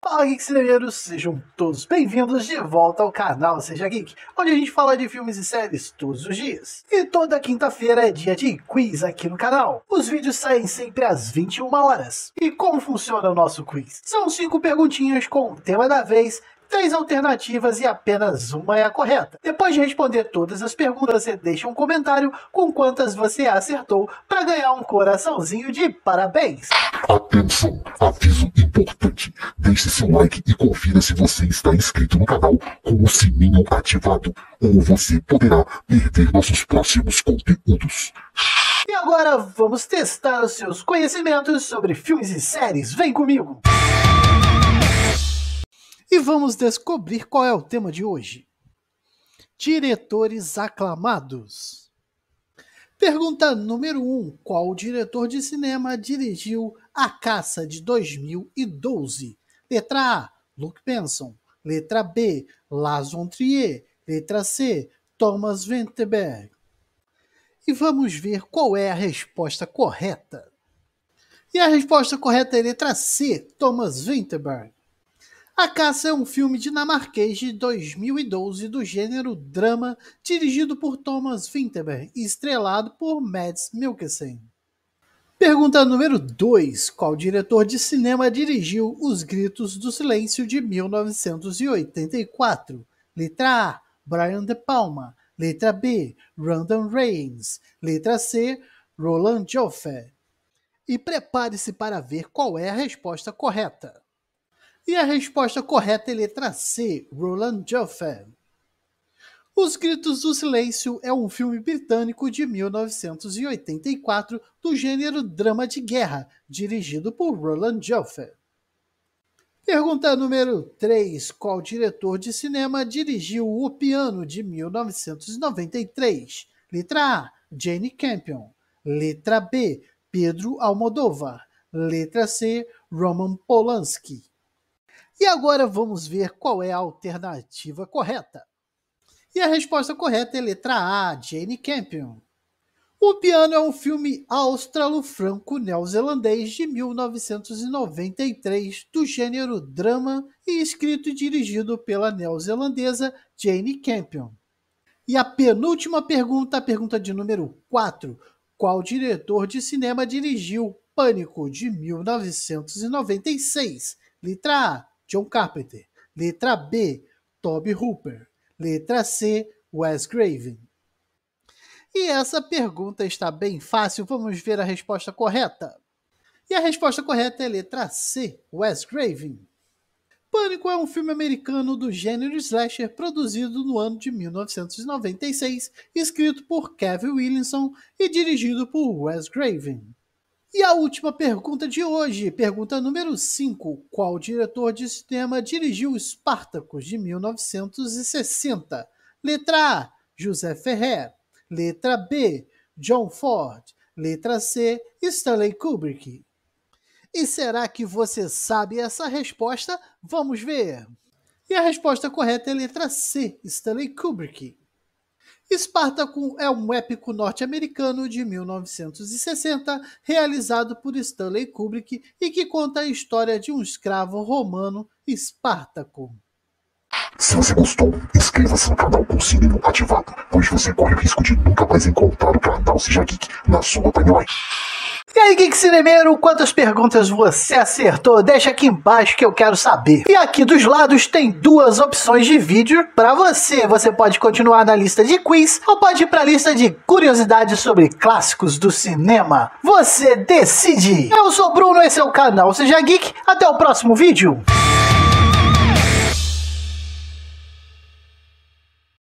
Fala Geeksineiros, sejam todos bem-vindos de volta ao canal Seja Geek, onde a gente fala de filmes e séries todos os dias. E toda quinta-feira é dia de quiz aqui no canal. Os vídeos saem sempre às 21 horas. E como funciona o nosso quiz? São cinco perguntinhas com o tema da vez três alternativas e apenas uma é a correta. Depois de responder todas as perguntas, você deixa um comentário com quantas você acertou para ganhar um coraçãozinho de parabéns. Atenção, aviso importante. Deixe seu like e confira se você está inscrito no canal com o sininho ativado, ou você poderá perder nossos próximos conteúdos. E agora vamos testar os seus conhecimentos sobre filmes e séries. Vem comigo! e vamos descobrir qual é o tema de hoje. Diretores aclamados. Pergunta número 1: um, Qual diretor de cinema dirigiu A Caça de 2012? Letra A: Luke Benson. Letra B: Lars von Trier. Letra C: Thomas Vinterberg. E vamos ver qual é a resposta correta. E a resposta correta é letra C: Thomas Vinterberg. A Caça é um filme dinamarquês de 2012 do gênero drama, dirigido por Thomas Vinterberg e estrelado por Mads Mikkelsen. Pergunta número 2. Qual diretor de cinema dirigiu Os Gritos do Silêncio de 1984? Letra A, Brian De Palma. Letra B, Randall Reigns. Letra C, Roland Joffé. E prepare-se para ver qual é a resposta correta. E a resposta correta é letra C, Roland Joffe. Os Gritos do Silêncio é um filme britânico de 1984 do gênero drama de guerra, dirigido por Roland Joffe. Pergunta número 3. Qual diretor de cinema dirigiu O Piano de 1993? Letra A, Jane Campion. Letra B, Pedro Almodóvar. Letra C, Roman Polanski. E agora vamos ver qual é a alternativa correta. E a resposta correta é letra A, Jane Campion. O Piano é um filme australo-franco-neozelandês de 1993, do gênero drama e escrito e dirigido pela neozelandesa Jane Campion. E a penúltima pergunta, a pergunta de número 4. Qual diretor de cinema dirigiu Pânico de 1996? Letra A, John Carpenter. Letra B, Toby Hooper. Letra C, Wes Craven. E essa pergunta está bem fácil, vamos ver a resposta correta. E a resposta correta é letra C, Wes Craven. Pânico é um filme americano do gênero slasher produzido no ano de 1996, escrito por Kevin Williamson e dirigido por Wes Craven. E a última pergunta de hoje, pergunta número 5. Qual diretor de cinema dirigiu Espartacus de 1960? Letra A, José Ferrer. Letra B, John Ford. Letra C, Stanley Kubrick. E será que você sabe essa resposta? Vamos ver. E a resposta correta é letra C, Stanley Kubrick. Espartaco é um épico norte-americano de 1960, realizado por Stanley Kubrick e que conta a história de um escravo romano, Espartaco. Se você gostou, inscreva-se no canal com o sininho ativado, pois você corre o risco de nunca mais encontrar o canal Seja Geek na sua timeline aí, Geek Cinemeiro, quantas perguntas você acertou? Deixa aqui embaixo que eu quero saber. E aqui dos lados tem duas opções de vídeo para você. Você pode continuar na lista de quiz ou pode ir para a lista de curiosidades sobre clássicos do cinema. Você decide. Eu sou Bruno, esse é o canal Seja Geek. Até o próximo vídeo.